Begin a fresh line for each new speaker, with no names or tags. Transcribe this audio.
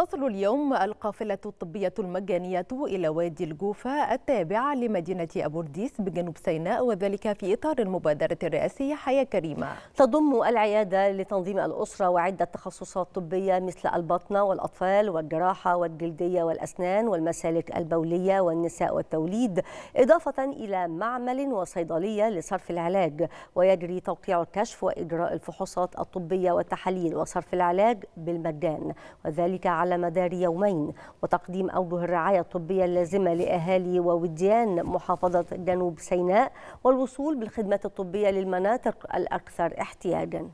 تصل اليوم القافلة الطبية المجانية إلى وادي الجوفة التابعة لمدينة أبورديس بجنوب سيناء وذلك في إطار المبادرة الرئاسية حياة كريمة
تضم العيادة لتنظيم الأسرة وعدة تخصصات طبية مثل البطنة والأطفال والجراحة والجلدية والأسنان والمسالك البولية والنساء والتوليد إضافة إلى معمل وصيدلية لصرف العلاج ويجري توقيع الكشف وإجراء الفحوصات الطبية والتحاليل وصرف العلاج بالمجان وذلك على على مدار يومين وتقديم أوجه الرعاية الطبية اللازمة لأهالي ووديان محافظة جنوب سيناء والوصول بالخدمات الطبية للمناطق الأكثر احتياجاً